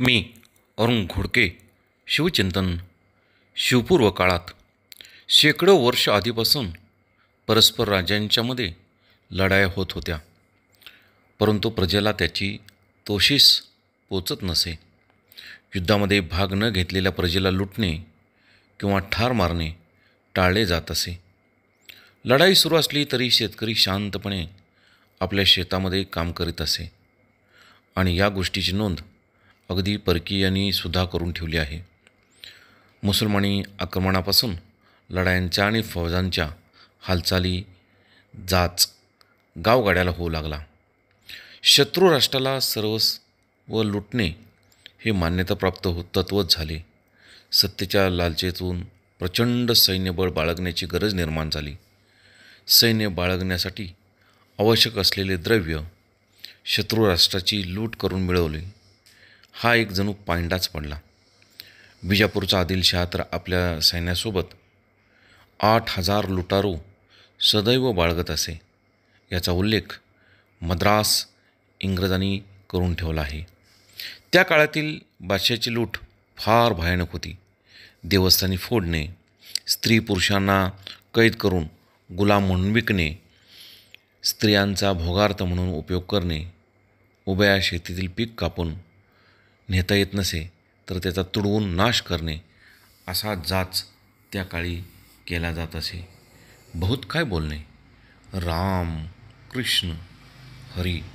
मी अरुण घोडके शिवचिंतन शिवपूर्व काळात शेकडो वर्ष आधीपासून परस्पर राजांच्यामध्ये लढाया होत होत्या परंतु प्रजेला त्याची तोशीस पोचत नसे युद्धामध्ये भाग न घेतलेल्या प्रजेला लुटणे किंवा ठार मारणे टाळले जात असे लढाई सुरू असली तरी शेतकरी शांतपणे आपल्या शेतामध्ये काम करीत असे आणि या गोष्टीची नोंद अगदी परकीयांनी सुद्धा करून ठेवली आहे मुसलमानी आक्रमणापासून लढायांच्या आणि फौजांच्या हालचाली जाच गावगाड्याला होऊ लागला शत्रू राष्ट्राला व लुटणे हे मान्यताप्राप्त हो तत्वच झाले सत्तेच्या लालचेतून प्रचंड सैन्यबळ बाळगण्याची गरज निर्माण झाली सैन्य बाळगण्यासाठी आवश्यक असलेले द्रव्य शत्रू राष्ट्राची लूट करून मिळवले हा एक जणू पांडाच पडला विजापूरचा आदिलशहा तर आपल्या सैन्यासोबत आठ हजार लुटारू सदैव बाळगत असे याचा उल्लेख मद्रास इंग्रजांनी करून ठेवला आहे त्या काळातील बादशाची लूट फार भयानक होती देवस्थानी फोडणे स्त्री पुरुषांना कैद करून गुलाम म्हणून विकणे स्त्रियांचा भोगार्थ म्हणून उपयोग करणे उभ्या शेतीतील पीक कापून नेता येत नसे तर त्याचा तुडवून नाश करणे असा जाच त्या काळी केला जात असे बहुत काय बोलणे राम कृष्ण हरी